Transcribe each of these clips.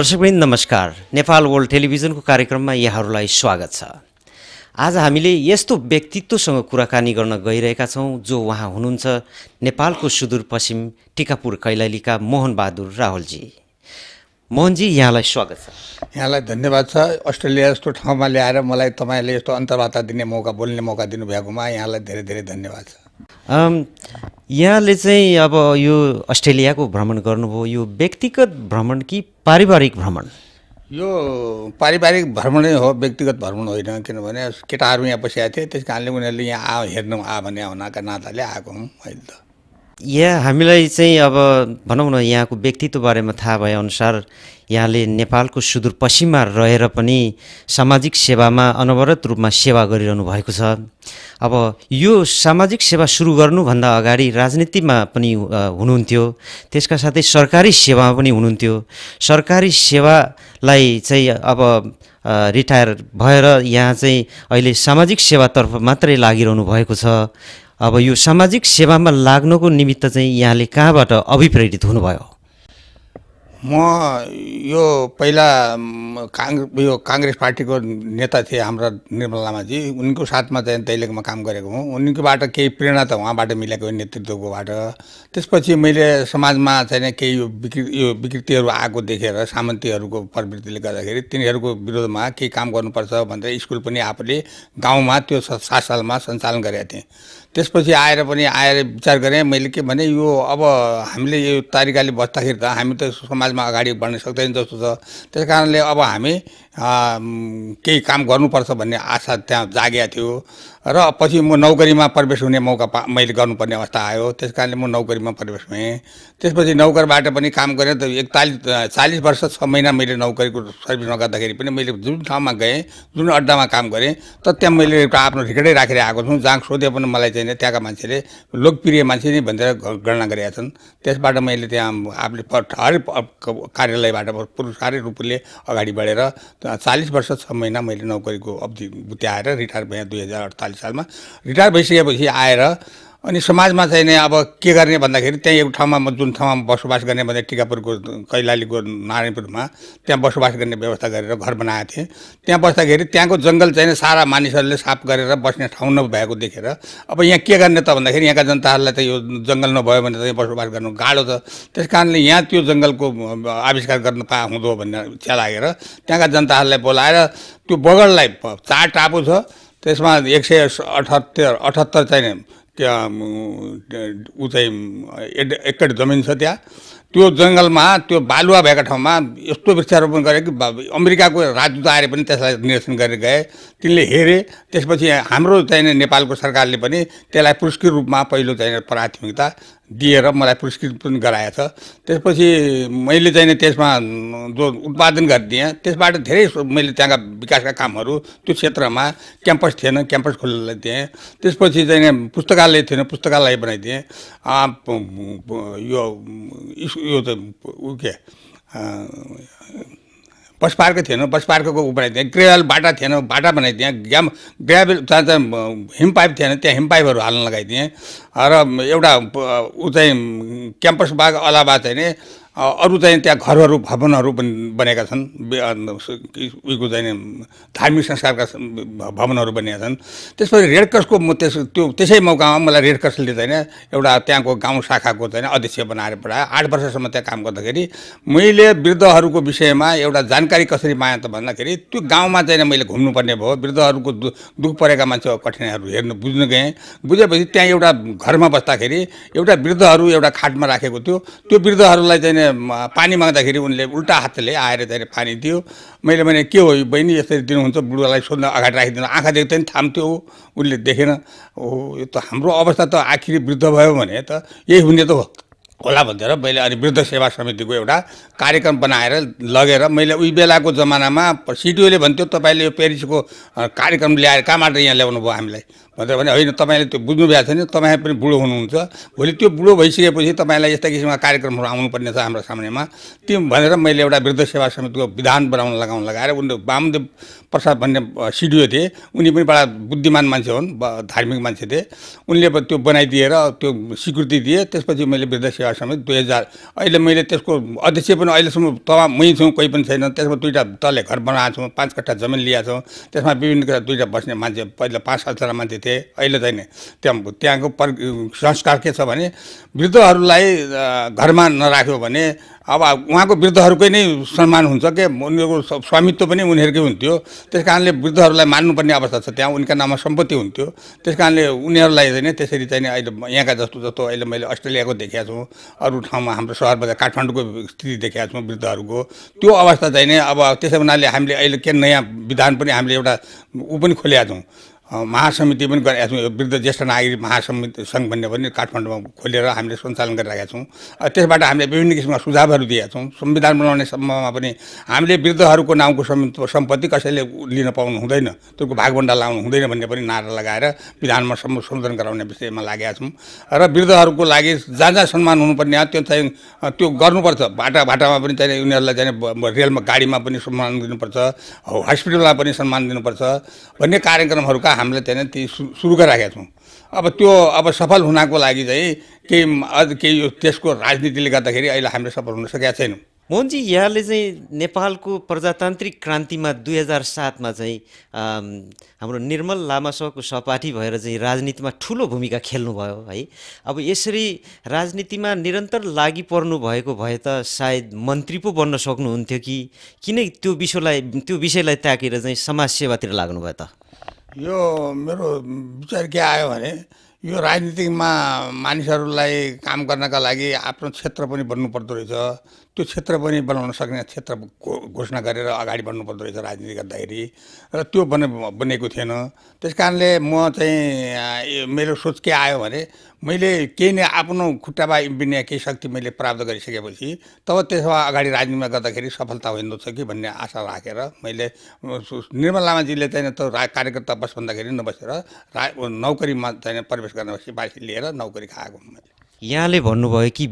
दर्शक दर्शकवृन्द नमस्कार नेपाल वर्ल्ड टेलिभिजनको कार्यक्रममा यहाँहरूलाई स्वागत छ आज हामीले यस्तो व्यक्तित्वसँग कुराकानी गर्न गइरहेका छौँ जो उहाँ हुनुहुन्छ नेपालको सुदूरपश्चिम टिकापुर कैलालीका मोहनबहादुर राहुलजी मोहनजी यहाँलाई स्वागत छ यहाँलाई धन्यवाद छ अस्ट्रेलिया जस्तो ठाउँमा ल्याएर मलाई तपाईँले यस्तो अन्तर्वार्ता दिने मौका बोल्ने मौका दिनुभएकोमा यहाँलाई धेरै धेरै धन्यवाद छ यहाँले चाहिँ अब यो अस्ट्रेलियाको भ्रमण गर्नुभयो यो व्यक्तिगत भ्रमण कि पारिवारिक भ्रमण यो पारिवारिक भ्रमणै हो व्यक्तिगत भ्रमण होइन किनभने केटाहरू यहाँ बसिआएको थिएँ त्यस कारणले उनीहरूले यहाँ आ हेर्नु आ भने हुनाका नाताले आएको हुँ अहिले त यहाँ हामीलाई चाहिँ अब भनौँ न यहाँको व्यक्तित्व बारेमा थाहा भएअनुसार यहाँले नेपालको सुदूरपश्चिममा रहेर पनि सामाजिक सेवामा अनवरत रूपमा सेवा गरिरहनु भएको छ अब यो सामाजिक सेवा सुरु गर्नुभन्दा अगाडि राजनीतिमा पनि हुनुहुन्थ्यो त्यसका साथै सरकारी सेवामा पनि हुनुहुन्थ्यो सरकारी सेवालाई चाहिँ अब रिटायर भएर यहाँ चाहिँ अहिले सामाजिक सेवातर्फ मात्रै लागिरहनु भएको छ अब यो सामाजिक सेवामा लाग्नको निमित्त चाहिँ यहाँले कहाँबाट अभिप्रेरित हुनुभयो म यो पहिला काङ यो काङ्ग्रेस पार्टीको नेता थिए हाम्रो निर्मल लामाजी उनको साथमा चाहिँ दैलेखमा काम गरेको हुँ उनकोबाट केही प्रेरणा त उहाँबाट मिलेको नेतृत्वकोबाट त्यसपछि मैले समाजमा चाहिँ केही यो विकृति यो विकृतिहरू आएको देखेर सामन्तीहरूको प्रवृत्तिले गर्दाखेरि तिनीहरूको विरोधमा केही काम गर्नुपर्छ भनेर स्कुल पनि आफूले गाउँमा त्यो सात सालमा सञ्चालन गरेका थिएँ त्यसपछि आएर पनि आएर विचार गरेँ मैले के भने यो अब हामीले यो तरिकाले बस्दाखेरि त हामी त समाजमा अगाडि बढ्न सक्दैन जस्तो छ त्यस कारणले अब हामी केही काम गर्नुपर्छ भन्ने आशा त्यहाँ जागेको थियो र पछि म नौकरीमा प्रवेश हुने मौका पा मैले गर्नुपर्ने अवस्था आयो त्यस कारणले म नौकरीमा प्रवेश भएँ त्यसपछि नौकरबाट पनि काम गरेँ त एकतालिस चालिस वर्ष छ महिना मैले नौकरीको सर्भिस नगर्दाखेरि पनि मैले जुन ठाउँमा गएँ जुन अड्डामा काम गरेँ त त्यहाँ मैले एउटा आफ्नो ठिकटै राखेर आएको छु जहाँ सोधे पनि मलाई चाहिँ त्यहाँका मान्छेले लोकप्रिय मान्छे नै भनेर गणना गरेका छन् त्यसबाट मैले त्यहाँ आफूले हरेक कार्यालयबाट पुरस्कारै रूपले अगाडि बढेर चालिस वर्ष छ महिना मैले नौकरीको अवधि बुत्याएर रिटायर भएँ दुई हजार अडतालिस चालिस सालमा रिटायर भइसकेपछि आएर अनि समाजमा चाहिँ अब के गर्ने भन्दाखेरि त्यहाँ एउटा ठाउँमा म जुन ठाउँमा बसोबास गर्ने भन्दा टिकापुरको कैलालीको नारायणपुरमा त्यहाँ बसोबास गर्ने व्यवस्था गरेर घर बनाएको थिएँ त्यहाँ बस्दाखेरि त्यहाँको जङ्गल चाहिँ सारा मानिसहरूले साफ गरेर बस्ने ठाउँ नभएको देखेर अब यहाँ के गर्ने त भन्दाखेरि यहाँका जनताहरूलाई त यो जङ्गल नभयो भने त बसोबास गर्नु गाह्रो छ त्यस कारणले यहाँ त्यो जङ्गलको आविष्कार गर्न पा हुँदो भन्ने इच्छा लागेर त्यहाँका जनताहरूलाई बोलाएर त्यो बगरलाई चार टापु छ त्यसमा एक सय अठहत्तर अठहत्तर चाहिँ त्यहाँ ऊ चाहिँ एकट जमिन छ त्यहाँ त्यो जङ्गलमा त्यो बालुवा भएको ठाउँमा यस्तो वृक्षारोपण गरे कि अमेरिकाको राजदूत आएर पनि त्यसलाई निरीक्षण गरेर गए तिनले हेरे त्यसपछि हाम्रो चाहिँ नेपालको सरकारले पनि त्यसलाई पुरस्कृत रूपमा पहिलो चाहिँ प्राथमिकता दिएर मलाई पुरस्कृत पनि गराएछ त्यसपछि मैले चाहिँ त्यसमा जो उत्पादन गरिदिएँ त्यसबाट धेरै मैले त्यहाँका विकासका कामहरू त्यो क्षेत्रमा क्याम्पस थिएन क्याम्पस खोलेर दिएँ त्यसपछि चाहिँ पुस्तकालय थिएन पुस्तकालय बनाइदिएँ यो यो के पसपार्क थिएन पसपार्कको ऊ बनाइदिएँ ग्रेवल बाटा थिएन बाटा बनाइदिएँ ग्याम ग्राभेल जहाँ चाहिँ हिम पाइप थिएन त्यहाँ हिम पाइपहरू हाल्न लगाइदिएँ र एउटा ऊ चाहिँ क्याम्पस बाग अलावा चाहिँ नि अरू चाहिँ त्यहाँ घरहरू भवनहरू बनेका छन् उयोको चाहिँ धार्मिक संस्कारका भवनहरू बनेका छन् त्यसपछि रेडक्रसको म त्यस त्यो त्यसै मौकामा मलाई रेडक्रसले चाहिँ एउटा त्यहाँको गाउँ शाखाको चाहिँ अध्यक्ष बनाएर पठायो आठ वर्षसम्म त्यहाँ काम गर्दाखेरि मैले वृद्धहरूको विषयमा एउटा जानकारी कसरी पाएँ त भन्दाखेरि त्यो गाउँमा चाहिँ मैले घुम्नुपर्ने भयो वृद्धहरूको दु दुःख परेका मान्छेको कठिनाइहरू हेर्नु बुझ्नु गएँ बुझेपछि त्यहाँ एउटा घरमा बस्दाखेरि एउटा वृद्धहरू एउटा खाटमा राखेको थियो त्यो वृद्धहरूलाई चाहिँ पानी माग्दाखेरि उनले उल्टा हातले आएर धेरै पानी दियो मैले भने के हो बहिनी यसरी दिनुहुन्छ बुढुवालाई सोध्न अगाडि राखिदिनु आँखा देख्दा पनि थाम्थ्यो उनले देखेन हो यो त हाम्रो अवस्था त आखिरी वृद्ध भयो भने त यही हुने त हो होला भनेर मैले अनि वृद्ध सेवा समितिको एउटा कार्यक्रम बनाएर लगेर मैले उही बेलाको जमानामा सिटिओले भन्थ्यो तपाईँले यो पेरिसको कार्यक्रम ल्याएर कहाँबाट यहाँ ल्याउनु भयो हामीलाई भनेर भने होइन तपाईँले त्यो बुझ्नु भएको छैन तपाईँ पनि बुढो हुनुहुन्छ भोलि त्यो बुढो भइसकेपछि तपाईँलाई यस्ता किसिमका कार्यक्रमहरू आउनुपर्ने छ हाम्रो सामनेमा त्यो भनेर मैले एउटा वृद्ध सेवा समितिको विधान बनाउन लगाउन लगाएर उनले वामदेव प्रसाद भन्ने सिडिओ थिए उनी पनि बडा बुद्धिमान मान्छे हुन् धार्मिक मान्छे थिए उनले त्यो बनाइदिएर त्यो स्वीकृति दिए त्यसपछि मैले वृद्ध सेवा समिति दुई हजार अहिले मैले त्यसको अध्यक्ष पनि अहिलेसम्म तमाम मै छौँ कोही पनि छैन त्यसमा दुईवटा तले घर बनाएको छौँ पाँच कट्ठा जमिन लिएको छौँ त्यसमा विभिन्न कुरा दुईवटा बस्ने मान्छे पहिला पाँच सातजना मान्छे थिए के अहिले चाहिँ त्यहाँ त्यहाँको पर संस्कार के छ भने वृद्धहरूलाई घरमा नराख्यो भने अब उहाँको वृद्धहरूकै नै सम्मान हुन्छ के उनीहरूको स्वामित्व पनि उनीहरूकै हुन्थ्यो त्यस कारणले वृद्धहरूलाई मान्नुपर्ने अवस्था छ त्यहाँ उनका नाममा सम्पत्ति हुन्थ्यो त्यस कारणले उनीहरूलाई चाहिँ त्यसरी चाहिँ अहिले यहाँका जस्तो जस्तो अहिले मैले अस्ट्रेलियाको देखेको छु अरू ठाउँमा हाम्रो सहर बजार काठमाडौँको स्थिति देखेको छौँ वृद्धहरूको त्यो अवस्था चाहिँ नै अब त्यसै हुनाले हामीले अहिले के नयाँ विधान पनि हामीले एउटा ऊ पनि खोलेका छौँ महासमिति पनि गरेका छौँ यो वृद्ध ज्येष्ठ नागरिक महासमिति सङ्घ भन्ने पनि काठमाडौँमा खोलेर हामीले सञ्चालन गरिरहेका छौँ त्यसबाट हामीले विभिन्न किसिमका सुझावहरू दिएका छौँ संविधान बनाउने सम्बन्धमा पनि हामीले वृद्धहरूको नाउँको सम्पत्ति कसैले लिन पाउनु हुँदैन त्यसको भागभन्डा लाउनु हुँदैन भन्ने पनि नारा लगाएर विधानमा संशोधन गराउने विषयमा लागेका छौँ र वृद्धहरूको लागि जहाँ जहाँ सम्मान हुनुपर्ने त्यो चाहिँ त्यो गर्नुपर्छ बाटा बाटामा पनि चाहिँ उनीहरूलाई चाहिँ रेलमा गाडीमा पनि सम्मान दिनुपर्छ हस्पिटलमा पनि सम्मान दिनुपर्छ भन्ने कार्यक्रमहरूका हामीले त्यहाँ ती सुरु गराएका छौँ अब त्यो अब सफल हुनको लागि चाहिँ केही अझ केही यो देशको राजनीतिले गर्दाखेरि अहिले हामीले सफल हुन सकेका छैनौँ मोहनजी यहाँले चाहिँ नेपालको प्रजातान्त्रिक क्रान्तिमा दुई हजार सातमा चाहिँ हाम्रो निर्मल लामासँग सहपाठी भएर चाहिँ राजनीतिमा ठुलो भूमिका खेल्नुभयो है अब यसरी राजनीतिमा निरन्तर लागि पर्नु भएको भए त सायद मन्त्री पो बन्न सक्नुहुन्थ्यो कि किन त्यो विषयलाई त्यो विषयलाई त्यागेर चाहिँ समाजसेवातिर लाग्नुभयो त यो मेरो विचार के आयो भने यो राजनीतिमा मानिसहरूलाई काम गर्नका लागि आफ्नो क्षेत्र पनि पर्दो रहेछ त्यो क्षेत्र पनि बनाउन सक्ने क्षेत्र घोषणा गरेर अगाडि बढ्नुपर्दो रहेछ राजनीति गर्दाखेरि र त्यो बने बनेको थिएन त्यस कारणले म चाहिँ मेरो सोच के आयो भने मैले केही नै आफ्नो खुट्टामा इम्बिने केही शक्ति मैले प्राप्त गरिसकेपछि तब त्यसमा अगाडि राजनीतिमा गर्दाखेरि सफलता हुँदो रहेछ कि भन्ने आशा राखेर मैले निर्मल लामाजीले चाहिँ त कार्यकर्ता बस भन्दाखेरि नबसेर रा नौकरीमा चाहिँ प्रवेश गर्न सिफारिस लिएर नौकरी खाएको मैले यहाँले भन्नुभयो कि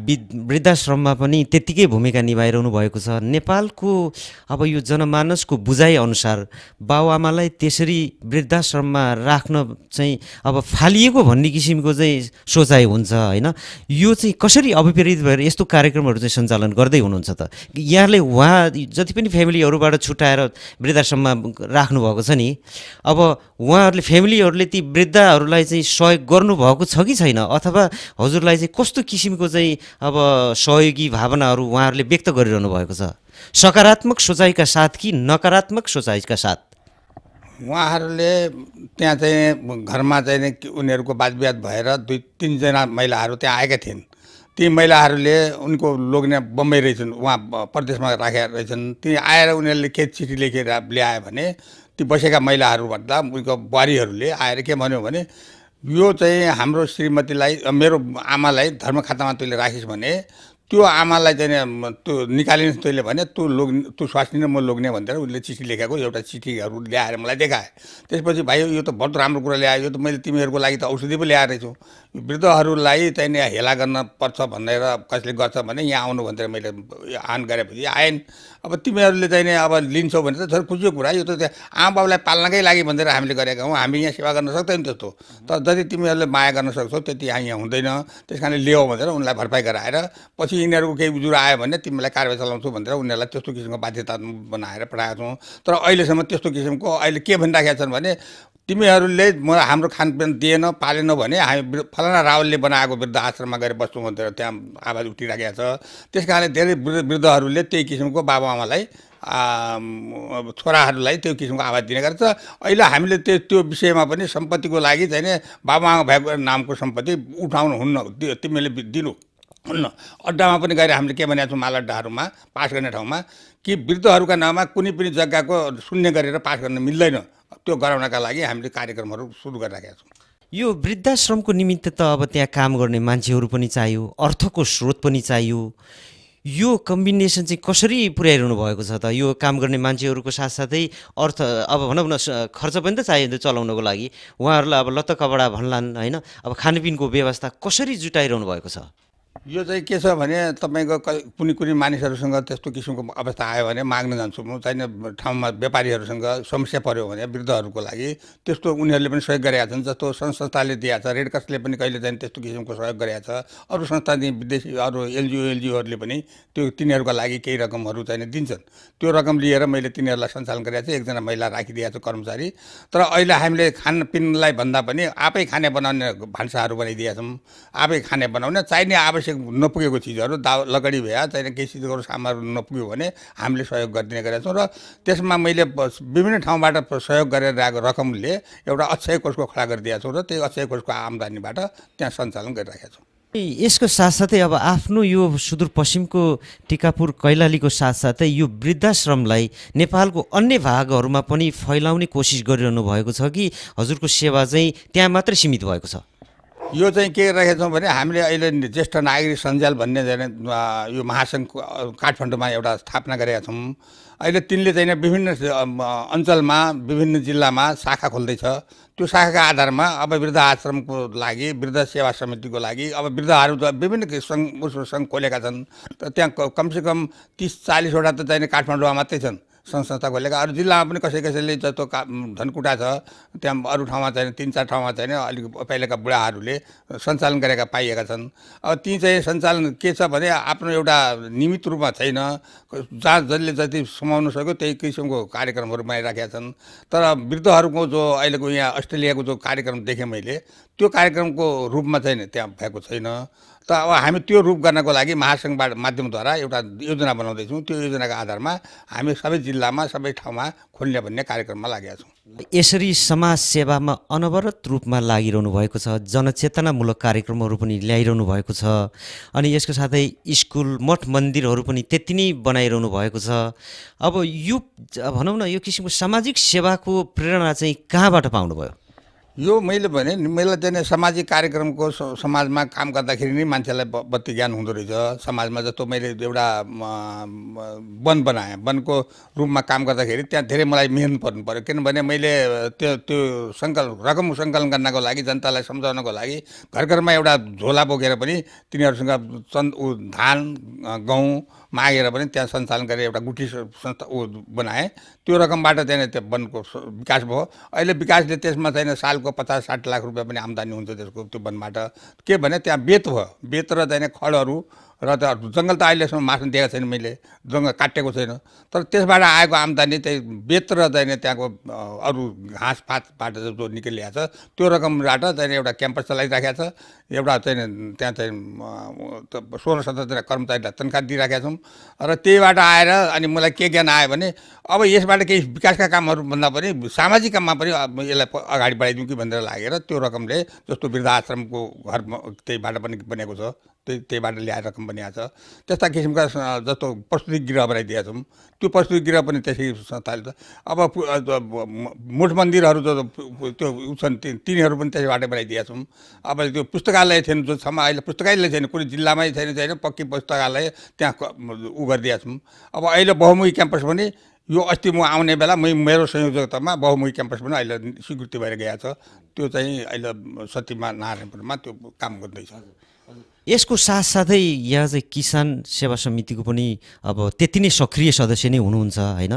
वृद्धाश्रममा पनि त्यत्तिकै भूमिका निभाइरहनु भएको छ नेपालको अब यो जनमानसको बुझाइअनुसार बाबुआमालाई त्यसरी वृद्धाश्रममा राख्न चाहिँ अब फालिएको भन्ने किसिमको चाहिँ सोचाइ हुन्छ होइन यो चाहिँ कसरी अभिप्रेरित भएर यस्तो कार्यक्रमहरू चाहिँ सञ्चालन गर्दै हुनुहुन्छ त यहाँले उहाँ जति पनि फ्यामिलीहरूबाट छुट्याएर वृद्धाश्रममा राख्नुभएको छ नि अब उहाँहरूले फ्यामिलीहरूले ती वृद्धाहरूलाई चाहिँ सहयोग गर्नुभएको छ कि छैन अथवा हजुरलाई चाहिँ कस्तो किसिमको चाहिँ अब सहयोगी भावनाहरू उहाँहरूले व्यक्त गरिरहनु भएको छ सकारात्मक सोचाइका साथ कि नकारात्मक सोचाइका साथ उहाँहरूले त्यहाँ चाहिँ घरमा चाहिँ उनीहरूको वादविवाद भएर दुई तिनजना महिलाहरू त्यहाँ आएका थिइन् ती महिलाहरूले उनको लोग्ने बम्बई रहेछन् उहाँ प्रदेशमा राखेका रहेछन् ती आएर उनीहरूले के चिठी लेखेर ल्यायो भने ती बसेका महिलाहरूभन्दा उनको बुहारीहरूले आएर के भन्यो भने यो चाहिँ हाम्रो श्रीमतीलाई मेरो आमालाई धर्म खातामा तैँले राखिस् भने त्यो आमालाई चाहिँ त्यो निकालिस् तैँले भने तँ लोग् तँ स्वास्नी म लोग्ने भनेर उसले चिठी लेखेको एउटा चिठीहरू ल्याएर मलाई देखाए त्यसपछि भाइ यो त बहुत राम्रो कुरा ल्यायो यो त मैले तिमीहरूको लागि त औषधि पो ल्याएर छु वृद्धहरूलाई त्यहाँनिर हेला गर्न पर्छ भनेर कसले गर्छ भने यहाँ आउनु भनेर मैले आन गरेपछि आएन अब तिमीहरूले चाहिँ नि अब लिन्छौ भने त झन् खुसीको कुरा यो त आमाबाबुलाई पाल्नकै लागि भनेर हामीले गरेका हौँ हामी यहाँ सेवा गर्न सक्दैन त्यस्तो तर जति तिमीहरूले माया गर्न सक्छौ त्यति यहाँ यहाँ हुँदैन त्यस कारणले ल्याऊ भनेर उनलाई भरपाई गराएर पछि यिनीहरूको केही उजुर आयो भने तिमीलाई कारवाही चलाउँछु भनेर उनीहरूलाई त्यस्तो किसिमको बाध्यता बनाएर पठाएको छौँ तर अहिलेसम्म त्यस्तो किसिमको अहिले के भनिराखेका छन् भने तिमीहरूले म हाम्रो खानपिन दिएन पालेन भने हामी फलाना रावलले बनाएको वृद्ध आश्रममा गएर बस्नु भनेर त्यहाँ आवाज उठिराखेको छ त्यस कारणले धेरै वृद्ध वृद्धहरूले त्यही किसिमको बाबाआमालाई छोराहरूलाई त्यो किसिमको आवाज दिने गर्छ अहिले हामीले त्यो त्यो विषयमा पनि सम्पत्तिको लागि चाहिँ बाबाआमा भएको नामको सम्पत्ति उठाउनु हुन्न तिमीहरूले दिनु ल अड्डामा पनि गएर हामीले के भनेको छौँ मालअड्डाहरूमा पास गर्ने ठाउँमा कि वृद्धहरूका नाममा कुनै पनि जग्गाको शून्य गरेर पास गर्न मिल्दैन त्यो गराउनका लागि हामीले कार्यक्रमहरू सुरु गरिराखेका छौँ यो वृद्धाश्रमको निमित्त त अब त्यहाँ काम गर्ने मान्छेहरू पनि चाहियो अर्थको स्रोत पनि चाहियो यो कम्बिनेसन चाहिँ कसरी पुर्याइरहनु भएको छ त यो काम गर्ने मान्छेहरूको साथसाथै अर्थ अब भनौँ न खर्च पनि त चाहियो चलाउनको लागि उहाँहरूलाई अब लत्त कपडा भन्लान् होइन अब खानपिनको व्यवस्था कसरी जुटाइरहनु भएको छ यो चाहिँ के छ भने तपाईँको कुनै कुनै मानिसहरूसँग त्यस्तो किसिमको अवस्था आयो भने माग्न जान्छु म चाहिने ठाउँमा व्यापारीहरूसँग समस्या पऱ्यो भने वृद्धहरूको लागि त्यस्तो उनीहरूले पनि सहयोग गरेका छन् जस्तो संस्थाले दिएको छ रेड क्रसले पनि कहिले चाहिँ त्यस्तो किसिमको सहयोग गरेका छ अरू चाहिँ विदेशी अरू एलजिओ एलजिओहरूले पनि त्यो तिनीहरूको लागि केही रकमहरू चाहिँ दिन्छन् त्यो रकम लिएर मैले तिनीहरूलाई सञ्चालन गरेको छु एकजना महिला राखिदिएको छु कर्मचारी तर अहिले हामीले खानपिनलाई भन्दा पनि आफै खाने बनाउने भान्साहरू बनाइदिएका छौँ आफै खाने बनाउने चाहिने आवश्यक नपुगेको चिजहरू दा लगडी भ्या चाहिँ केही चिजहरू सामानहरू नपुग्यो भने हामीले सहयोग गरिदिने गरेका छौँ र त्यसमा मैले विभिन्न ठाउँबाट सहयोग गरेर आएको रकमले एउटा अक्षय कोषको खडा गरिदिएको छौँ र त्यही अक्षय कोषको आमदानीबाट त्यहाँ सञ्चालन गरिराखेका छौँ यसको साथसाथै अब आफ्नो यो सुदूरपश्चिमको टिकापुर कैलालीको साथसाथै यो वृद्धाश्रमलाई नेपालको अन्य भागहरूमा पनि फैलाउने कोसिस गरिरहनु भएको छ कि हजुरको सेवा चाहिँ त्यहाँ मात्रै सीमित भएको छ यो चाहिँ के राखेको छौँ भने हामीले अहिले ज्येष्ठ नागरिक सञ्जाल भन्ने यो महासङ्घ काठमाडौँमा एउटा स्थापना गरेका छौँ अहिले तिनले चाहिँ विभिन्न अञ्चलमा विभिन्न जिल्लामा शाखा खोल्दैछ त्यो शाखाका आधारमा अब वृद्ध आश्रमको लागि वृद्ध सेवा समितिको लागि अब वृद्धहरू विभिन्न सङ्घ सङ्घ खोलेका छन् त त्यहाँ कमसेकम तिस चालिसवटा त चाहिँ काठमाडौँमा मात्रै छन् संस्था खोलेका अरू जिल्लामा पनि कसै कसैले जस्तो का धनकुटा छ त्यहाँ अरू ठाउँमा छैन तिन चार ठाउँमा छैन अलिक पहिलाका बुढाहरूले सञ्चालन गरेका पाइएका छन् अब ती चाहिँ सञ्चालन के छ भने आफ्नो एउटा नियमित रूपमा छैन जहाँ जसले जति समाउनु सक्यो त्यही किसिमको कार्यक्रमहरू बनाइराखेका छन् तर वृद्धहरूको जो अहिलेको यहाँ अस्ट्रेलियाको जो कार्यक्रम देखेँ मैले त्यो कार्यक्रमको रूपमा चाहिँ त्यहाँ भएको छैन त अब हामी त्यो रूप गर्नको लागि महासङ्घबाट माध्यमद्वारा एउटा योजना बनाउँदैछौँ त्यो योजनाको आधारमा हामी सबै जिल्लामा सबै ठाउँमा खोल्ने भन्ने कार्यक्रममा लागेका छौँ यसरी समाज सेवामा अनवरत रूपमा लागिरहनु भएको छ जनचेतनामूलक कार्यक्रमहरू पनि ल्याइरहनु भएको छ अनि यसको साथै स्कुल मठ मन्दिरहरू पनि त्यति नै बनाइरहनु भएको छ अब यो भनौँ न यो किसिमको सामाजिक सेवाको प्रेरणा चाहिँ कहाँबाट पाउनुभयो यो मैले भने मैले चाहिँ सामाजिक कार्यक्रमको समाजमा काम गर्दाखेरि नै मान्छेलाई बत्ती ज्ञान हुँदो रहेछ समाजमा जस्तो मैले एउटा वन बनाएँ वनको रूपमा काम गर्दाखेरि त्यहाँ धेरै मलाई मिहिनेत पर्नु पऱ्यो किनभने मैले त्यो त्यो सङ्कलन रकम सङ्कलन गर्नको लागि जनतालाई सम्झाउनको लागि घर घरमा एउटा झोला बोकेर पनि तिनीहरूसँग चन् धान गहुँ मागेर पनि त्यहाँ सञ्चालन गरेर एउटा गुठी संस्था ऊ बनाएँ त्यो रकमबाट चाहिँ त्यो वनको विकास भयो अहिले विकासले त्यसमा चाहिँ सालको सालको पचास साठी लाख रुपियाँ पनि आम्दानी हुन्छ त्यसको त्यो वनबाट के भने त्यहाँ बेत भयो बेत र जाने खडहरू र त जङ्गल त अहिलेसम्म मासु दिएको छैन मैले जङ्गल काटेको छैन तर त्यसबाट आएको आम्दानी चाहिँ बेत्र चाहिँ त्यहाँको अरू घाँस जो निकालिरहेको छ त्यो रकमबाट चाहिँ एउटा क्याम्पस चलाइराखेको छ एउटा चाहिँ त्यहाँ चाहिँ सोह्र सत्रजना कर्मचारीलाई तन्खा दिइराखेका छौँ र त्यहीबाट आएर अनि मलाई के ज्ञान आयो भने अब यसबाट केही विकासका कामहरूभन्दा पनि सामाजिक काममा पनि यसलाई अगाडि बढाइदिउँ कि भनेर लागेर त्यो रकमले जस्तो वृद्धाश्रमको घर त्यहीबाट पनि बनेको छ त्यही त्यहीबाट ल्याएर रकम पनि आएको छ त्यस्ता किसिमका जस्तो प्रस्तुति गृह बनाइदिएका छौँ त्यो प्रस्तुति गृह पनि त्यसै संस्थाले अब मुठ मन्दिरहरू जो त्यो छन् तिनीहरू पनि त्यसैबाट बनाइदिएका छौँ अब त्यो पुस्तकालय थिएन जो छ अहिले पुस्तकालय छैन कुनै जिल्लामै छैन छैन पक्की पुस्तकालय त्यहाँ उ गरिदिएका छौँ अब अहिले बहुमुखी क्याम्पस पनि यो अस्ति म आउने बेला मै मेरो संयोजकतामा बहुमुखी क्याम्पस पनि अहिले स्वीकृति भएर गएको छ त्यो चाहिँ अहिले सत्यमा नारायणपुरमा त्यो काम गर्दैछ यसको साथसाथै यहाँ चाहिँ किसान सेवा समितिको पनि अब त्यति नै सक्रिय सदस्य नै हुनुहुन्छ होइन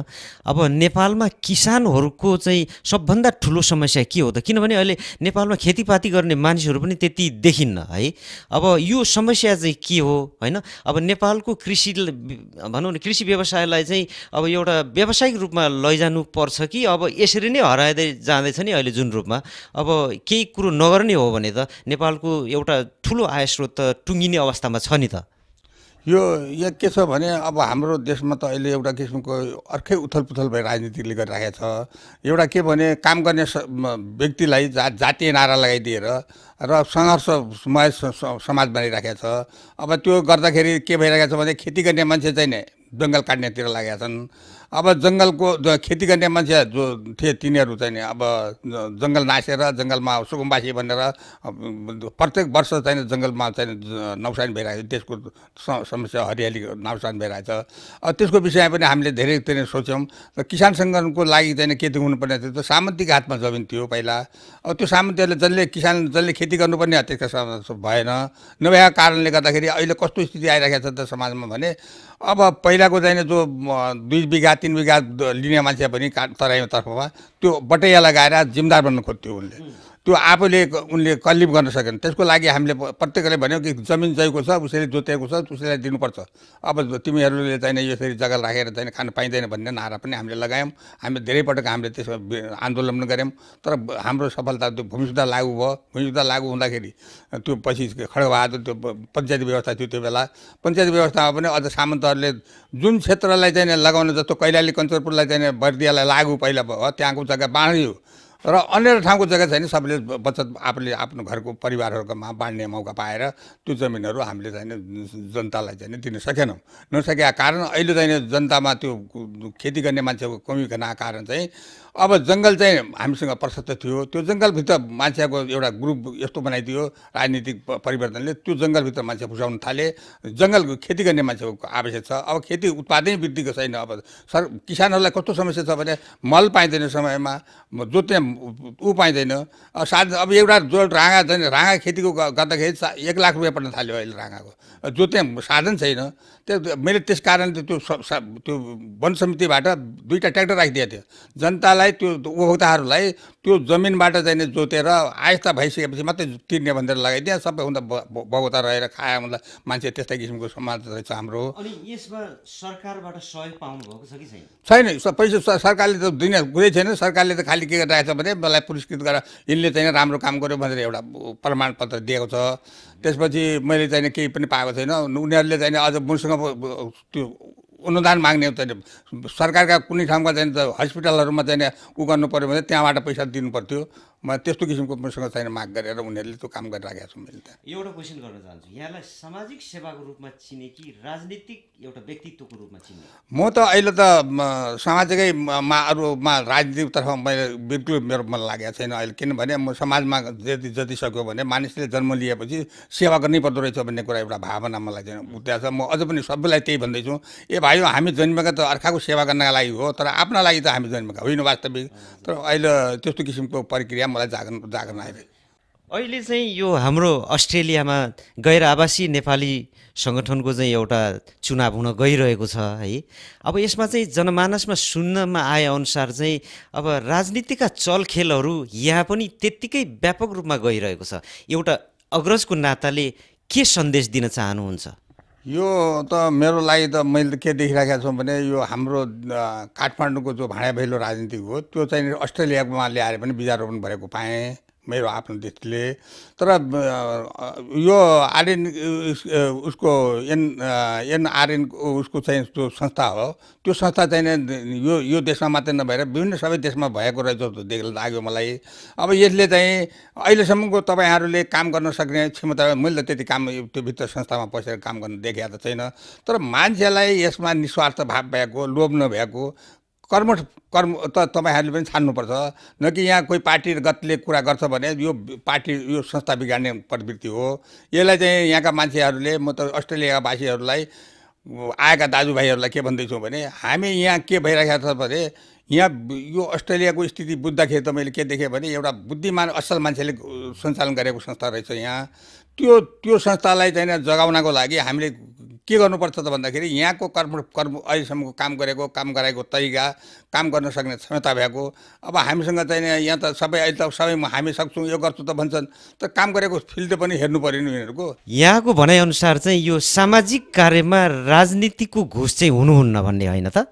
अब नेपालमा किसानहरूको चाहिँ सबभन्दा ठुलो समस्या के हो त किनभने अहिले नेपालमा खेतीपाती गर्ने मानिसहरू पनि त्यति देखिन्न है अब यो समस्या चाहिँ के हो होइन अब नेपालको कृषि भनौँ न कृषि व्यवसायलाई चाहिँ अब एउटा व्यावसायिक रूपमा लैजानु पर्छ कि अब यसरी नै हराएर जाँदैछ नि अहिले जुन रूपमा अब केही कुरो नगर्ने हो भने त नेपालको एउटा ठुलो आयस्रोत स्रोत टुङ्गिने अवस्थामा छ नि त यो यहाँ के छ भने अब हाम्रो देशमा त अहिले एउटा किसिमको अर्कै उथलपुथल भए राजनीतिले गरिराखेको छ एउटा के भने काम गर्ने व्यक्तिलाई जा जातीय नारा लगाइदिएर र सङ्घर्षमय समाज बनाइराखेको छ अब त्यो गर्दाखेरि के भइरहेको छ भने खेती गर्ने मान्छे चाहिँ नै जङ्गल काट्नेतिर लागेका छन् अब जङ्गलको खेती गर्ने मान्छे जो थिए तिनीहरू चाहिँ नि अब जङ्गल नासेर जङ्गलमा सुकुम्बासी भनेर प्रत्येक वर्ष चाहिँ जङ्गलमा चाहिँ नोक्सान भइरहेको देशको समस्या हरियाली भइरहेको भइरहेछ त्यसको विषयमा पनि हामीले धेरै धेरै सोच्यौँ र किसान सङ्गठनको लागि चाहिँ खेती हुनुपर्ने थियो त्यो सामन्तीको हातमा जमिन थियो पहिला अब त्यो सामन्तीहरूले जसले किसान जसले खेती गर्नुपर्ने त्यसको भएन नभएको कारणले गर्दाखेरि अहिले कस्तो स्थिति आइरहेको छ त समाजमा भने अब पहिलाको चाहिँ जो दुई बिघा तिन बिघा लिने मान्छे पनि का तराईको तर्फमा त्यो बटैया लगाएर जिम्मदार बन्नु खोज्थ्यो उनले त्यो आफूले उनले कल्लिप गर्न सकेन त्यसको लागि हामीले प्रत्येकले भन्यो कि जमिन जयको छ उसैले जोतेको छ उसैलाई दिनुपर्छ अब तिमीहरूले चाहिँ यसरी जग्गा राखेर चाहिँ खान पाइँदैन भन्ने नारा पनि हामीले लगायौँ हामी पटक हामीले त्यसमा आन्दोलन पनि गऱ्यौँ तर हाम्रो सफलता त्यो भूमिसुद्धा लागु लागू भयो भूमिसुद्धा लागू हुँदाखेरि त्यो पछि खड्गबहादुर त्यो पञ्चायत व्यवस्था थियो त्यो बेला पञ्चायत व्यवस्थामा पनि अझ सामन्तहरूले जुन क्षेत्रलाई चाहिँ लगाउन जस्तो कैलाली कञ्चरपुरलाई चाहिँ बर्दियालाई लागु पहिला भयो त्यहाँको जग्गा बाँडियो र अन्य ठाउँको जग्गा छैन सबैले बचत आफूले आफ्नो घरको परिवारहरूकोमा बाँड्ने मौका पाएर त्यो जमिनहरू हामीले चाहिँ जनतालाई चाहिँ दिन सकेनौँ नसकेका कारण अहिले चाहिँ जनतामा त्यो खेती गर्ने मान्छेको कमी कमीको कारण चाहिँ अब जङ्गल चाहिँ हामीसँग प्रशस्त थियो त्यो जङ्गलभित्र मान्छेको एउटा ग्रुप यस्तो बनाइदियो राजनीतिक परिवर्तनले त्यो जङ्गलभित्र मान्छे फुसाउन थाले जङ्गल खेती गर्ने मान्छेको आवश्यक छ अब खेती उत्पादनै वृद्धिको छैन अब सर किसानहरूलाई कस्तो समस्या छ भने मल पाइँदैन समयमा जोत्ने ऊ पाइँदैन सा अब एउटा जो राँगा झन् राँगा खेतीको गर्दाखेरि एक लाख रुपियाँ पर्न थाल्यो अहिले राँगाको जोत्ने साधन छैन त्यो मैले त्यस कारणले त्यो त्यो वन समितिबाट दुईवटा ट्र्याक्टर राखिदिएको थियो जनतालाई उहाँलाई त्यो उपभोक्ताहरूलाई त्यो जमिनबाट चाहिँ जोतेर आयस्ता भइसकेपछि मात्रै तिर्ने भनेर लगाइदिए सबैभन्दा उपभोक्ता रहेर खायो हुँदा मान्छे त्यस्तै किसिमको समाज रहेछ हाम्रो छैन छैन पैसा सरकारले त दिने कुरै छैन सरकारले त खालि के गरिरहेको छ भने मलाई पुरस्कृत गरेर यिनले चाहिँ राम्रो काम गर्यो भनेर एउटा प्रमाणपत्र दिएको छ त्यसपछि मैले चाहिँ केही पनि पाएको छैन उनीहरूले चाहिँ अझ मसँग त्यो अनुदान माग्ने त सरकारका कुनै ठाउँका चाहिँ हस्पिटलहरूमा चाहिँ उ गर्नु पऱ्यो भने त्यहाँबाट पैसा दिनु पर्थ्यो म त्यस्तो किसिमको मसँग चाहिँ माग गरेर उनीहरूले त्यो काम गरिराखेका छौँ मैले त एउटा क्वेसन गर्न चाहन्छु यहाँलाई सामाजिक सेवाको रूपमा चिने कि राजनीतिक एउटा व्यक्तित्वको रूपमा चिने म त अहिले त सामाजिकै मा अरूमा राजनीतिकतर्फ मैले बिल्कुल मेरो मन लागेको छैन अहिले किनभने म समाजमा जति जति सक्यो भने मानिसले जन्म लिएपछि सेवा गर्नै पर्दो रहेछ भन्ने कुरा एउटा भावना मलाई चाहिँ उठ्या छ म अझ पनि सबैलाई त्यही भन्दैछु ए भाइ हामी जन्मेका त अर्काको सेवा गर्नका लागि हो तर आफ्ना लागि त हामी जन्मेका होइन वास्तविक तर अहिले त्यस्तो किसिमको प्रक्रिया मलाई जागरण जागरण आयो अहिले चाहिँ यो हाम्रो अस्ट्रेलियामा गैर आवासीय नेपाली सङ्गठनको चाहिँ एउटा चुनाव हुन गइरहेको छ है अब यसमा चाहिँ जनमानसमा सुन्नमा आए अनुसार चाहिँ अब राजनीतिका चलखेलहरू यहाँ पनि त्यत्तिकै व्यापक रूपमा गइरहेको छ एउटा अग्रजको नाताले के सन्देश दिन चाहनुहुन्छ यो त मेरो लागि त मैले के देखिरहेको छु भने यो हाम्रो काठमाडौँको जो भाँडा भैलो राजनीति हो त्यो चाहिँ अस्ट्रेलियामा ल्याएर पनि बिजारोपण भएको पाएँ मेरो आफ्नो दृष्टिले तर यो आरएन उसको एन एनआरएन उसको चाहिँ त्यो संस्था हो त्यो संस्था चाहिँ यो यो देशमा मात्रै नभएर विभिन्न सबै देशमा भएको रहेछ जस्तो देख लाग्यो मलाई अब यसले चाहिँ अहिलेसम्मको तपाईँहरूले काम गर्न सक्ने क्षमता मैले त त्यति काम त्यो भित्र संस्थामा पसेर काम गर्न देखेको त छैन तर मान्छेलाई यसमा निस्वार्थ भाव भएको लोभ नभएको कर्म कर्म त तपाईँहरूले पनि छान्नुपर्छ न कि यहाँ कोही पार्टीगतले कुरा गर्छ भने यो पार्टी यो संस्था बिगार्ने प्रवृत्ति हो यसलाई चाहिँ यहाँका मान्छेहरूले म त अस्ट्रेलियाका भाषीहरूलाई आएका दाजुभाइहरूलाई के भन्दैछौँ भने हामी यहाँ के भइरहेको छ भने यहाँ यो अस्ट्रेलियाको स्थिति बुझ्दाखेरि त मैले के देखेँ भने एउटा बुद्धिमान असल मान्छेले सञ्चालन गरेको संस्था रहेछ यहाँ त्यो त्यो संस्थालाई चाहिँ जगाउनको लागि हामीले के गर्नुपर्छ त भन्दाखेरि यहाँको कर्म कर्म अहिलेसम्मको काम गरेको काम गराएको तरिका काम गर्न सक्ने क्षमता भएको अब हामीसँग चाहिँ यहाँ त सबै अहिले त सबै हामी सक्छौँ यो गर्छु त भन्छन् तर काम गरेको फिल्ड पनि हेर्नु पऱ्यो नि उनीहरूको यहाँको भनाइअनुसार चाहिँ यो सामाजिक कार्यमा राजनीतिको घुस चाहिँ हुनुहुन्न भन्ने होइन त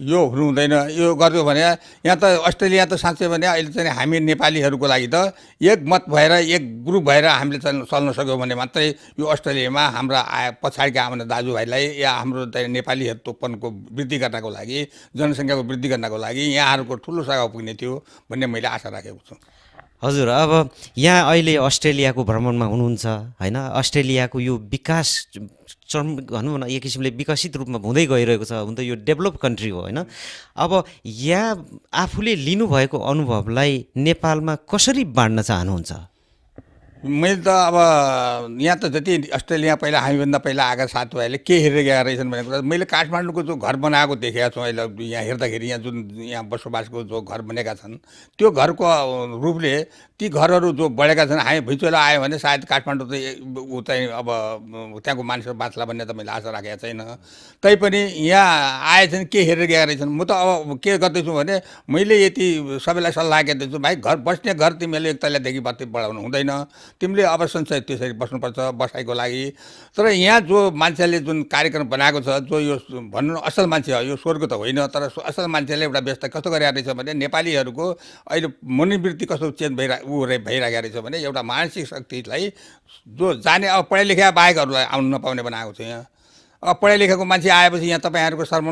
यो हुनु हुँदैन यो गरिदियो भने यहाँ त अस्ट्रेलिया त साँच्चै भने अहिले चाहिँ हामी नेपालीहरूको लागि त एक मत भएर एक ग्रुप भएर हामीले चल्न चल्न सक्यौँ भने मात्रै यो अस्ट्रेलियामा हाम्रा आए पछाडिका आमा दाजुभाइलाई या हाम्रो चाहिँ तोपनको वृद्धि गर्नको लागि जनसङ्ख्याको वृद्धि गर्नको लागि यहाँहरूको ठुलो सघाउ पुग्ने थियो भन्ने मैले आशा राखेको छु हजुर अब यहाँ अहिले अस्ट्रेलियाको भ्रमणमा हुनुहुन्छ होइन अस्ट्रेलियाको यो विकास चरम भनौँ न एक किसिमले विकसित रूपमा हुँदै गइरहेको छ हुन त यो डेभलप कन्ट्री हो होइन अब यहाँ आफूले लिनुभएको अनुभवलाई नेपालमा कसरी बाँड्न चाहनुहुन्छ मैले त अब यहाँ त जति अस्ट्रेलिया पहिला हामीभन्दा पहिला आएका साथीभाइहरूले के हेरेर गएका रहेछन् भनेको मैले काठमाडौँको जो घर बनाएको देखेका छु अहिले यहाँ हेर्दाखेरि यहाँ जुन यहाँ बसोबासको जो घर बनेका छन् त्यो घरको रूपले ती घरहरू जो बढेका छन् हामी भुइँचोलो आयो भने सायद काठमाडौँ त ऊ चाहिँ अब त्यहाँको मानिसहरू बाँच्ला भन्ने त मैले आशा राखेको छैन तैपनि यहाँ आएछन् के हेरेर गएका रहेछन् म त अब के गर्दैछु भने मैले यति सबैलाई सल्लाह गर्दैछु भाइ घर बस्ने घर तिमीहरूले एक तलादेखि बत्ती बढाउनु हुँदैन तिमीले अब चाहिँ त्यसरी बस्नुपर्छ बसाइको लागि तर यहाँ जो मान्छेले जुन कार्यक्रम बनाएको छ जो यो भन्नु असल मान्छे हो यो स्वर्ग त होइन तर असल मान्छेले एउटा व्यवस्था कस्तो गरिरहेको रहेछ भने नेपालीहरूको अहिले मनोवृत्ति कस्तो चेन्ज भइरा ऊ भइरहेको रहेछ भने एउटा मानसिक शक्तिलाई जो जाने अब पढाइ लेखा बाहेकहरूलाई आउनु नपाउने बनाएको छ यहाँ पढे लेखेको मान्छे आएपछि यहाँ तपाईँहरूको श्रम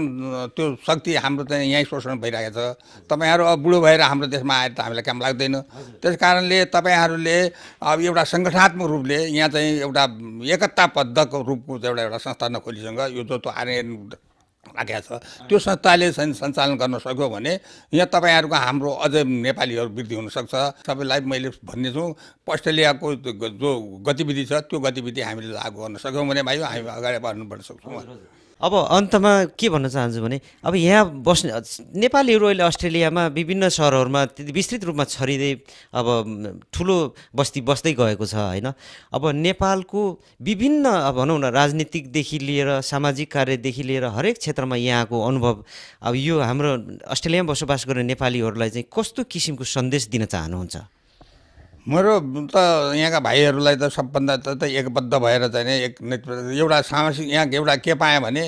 त्यो शक्ति हाम्रो चाहिँ यहीँ शोषण भइरहेको छ तपाईँहरू अब बुढो भएर हाम्रो देशमा आएर त हामीलाई काम लाग्दैन त्यस कारणले तपाईँहरूले अब एउटा सङ्गठनात्मक रूपले यहाँ चाहिँ एउटा एकताबद्धको रूपको एउटा एउटा संस्था नखोलीसँग यो जो त आर्यन राखेको छ त्यो संस्थाले सञ्चालन गर्न सक्यो भने यहाँ तपाईँहरूको हाम्रो अझै नेपालीहरू वृद्धि हुनसक्छ सबैलाई मैले भन्नेछु अस्ट्रेलियाको जो गतिविधि छ त्यो गतिविधि हामीले लागू गर्न सक्यौँ भने भाइ हामी अगाडि बढ्नु सक्छौँ अब अन्तमा के भन्न चाहन्छु भने अब यहाँ बस्ने नेपालीहरू अहिले अस्ट्रेलियामा विभिन्न सहरहरूमा त्यति विस्तृत रूपमा छरिँदै अब ठुलो बस्ती बस्दै गएको छ होइन अब नेपालको विभिन्न अब भनौँ न राजनीतिकदेखि लिएर सामाजिक कार्यदेखि लिएर हरेक क्षेत्रमा यहाँको अनुभव अब यो हाम्रो अस्ट्रेलियामा बसोबास गर्ने नेपालीहरूलाई चाहिँ कस्तो किसिमको सन्देश दिन चाहनुहुन्छ मेरो त यहाँका भाइहरूलाई त सबभन्दा त एकबद्ध भएर चाहिँ एक नेतृत्व एउटा सामाजिक यहाँ एउटा के पाएँ भने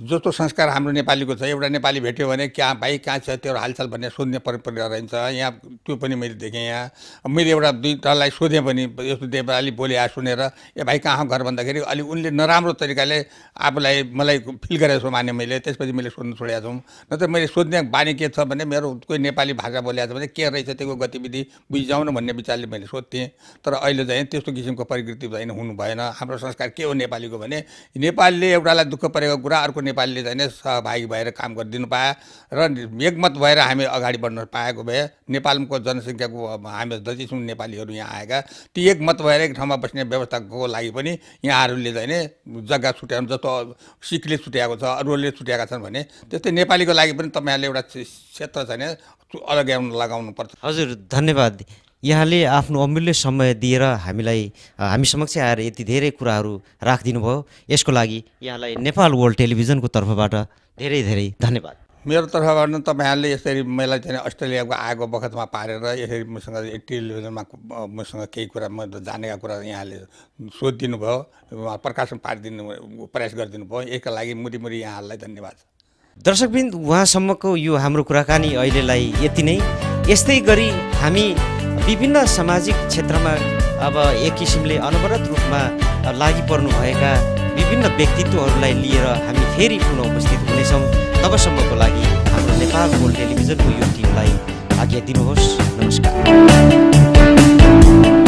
जस्तो संस्कार हाम्रो नेपालीको छ एउटा नेपाली भेट्यो भने कहाँ भाइ कहाँ छ त्यो हालचाल भन्ने सोध्ने परम्परा रहन्छ यहाँ त्यो पनि मैले देखेँ यहाँ मैले एउटा दुई दुईवटालाई सोधेँ भने यस्तो अलिक बोले आ सुनेर ए भाइ कहाँ घर भन्दाखेरि अलिक उनले नराम्रो तरिकाले आफूलाई मलाई फिल गरेको छु माने मैले त्यसपछि मैले सोध्नु छोडेको छु नत्र मैले सोध्ने बानी के छ भने मेरो कोही नेपाली भाषा बोलेको छ भने के रहेछ त्यो गतिविधि बुझिजाउनु भन्ने विचारले मैले सोध्थेँ तर अहिले चाहिँ त्यस्तो किसिमको प्रकृति भएन हुनु भएन हाम्रो संस्कार के हो नेपालीको भने नेपालीले एउटालाई दुःख परेको कुरा अर्को नेपालीले चाहिँ सहभागी भएर काम गरिदिनु पाए र एकमत भएर हामी अगाडि बढ्न पाएको भए नेपालको जनसङ्ख्याको हामी जतिसम्म नेपालीहरू यहाँ आएका ती एकमत भएर एक ठाउँमा बस्ने व्यवस्थाको लागि पनि यहाँहरूले चाहिँ जग्गा छुट्याउनु जस्तो सिखले छुट्याएको छ अरूहरूले छुट्याएका छन् भने त्यस्तै नेपालीको लागि पनि तपाईँहरूले एउटा क्षेत्र चाहिँ अलग्याउनु लगाउनु पर्छ हजुर धन्यवाद यहाँले आफ्नो अमूल्य समय दिएर हामीलाई हामी समक्ष आएर यति धेरै कुराहरू राखिदिनु भयो यसको लागि यहाँलाई नेपाल वर्ल्ड टेलिभिजनको तर्फबाट धेरै धेरै धन्यवाद मेरो तर्फबाट तपाईँहरूले यसरी मलाई चाहिँ अस्ट्रेलियाको आएको बखतमा पारेर यसरी मसँग टेलिभिजनमा मसँग केही कुरा म जानेका कुरा यहाँले सोधिदिनु भयो प्रकाशन पारिदिनु प्रयास गरिदिनु भयो यसका लागि मुरीमुरी यहाँहरूलाई धन्यवाद दर्शकबिन्द उहाँसम्मको यो हाम्रो कुराकानी अहिलेलाई यति नै यस्तै गरी हामी विभिन्न सामाजिक क्षेत्रमा अब एक किसिमले अनवरत रूपमा लागि पर्नुभएका विभिन्न व्यक्तित्वहरूलाई लिएर हामी फेरि पुनः उपस्थित हुनेछौँ तबसम्मको लागि हाम्रो नेपाल गोल्ड टेलिभिजनको यो टिमलाई आज्ञा दिनुहोस् नमस्कार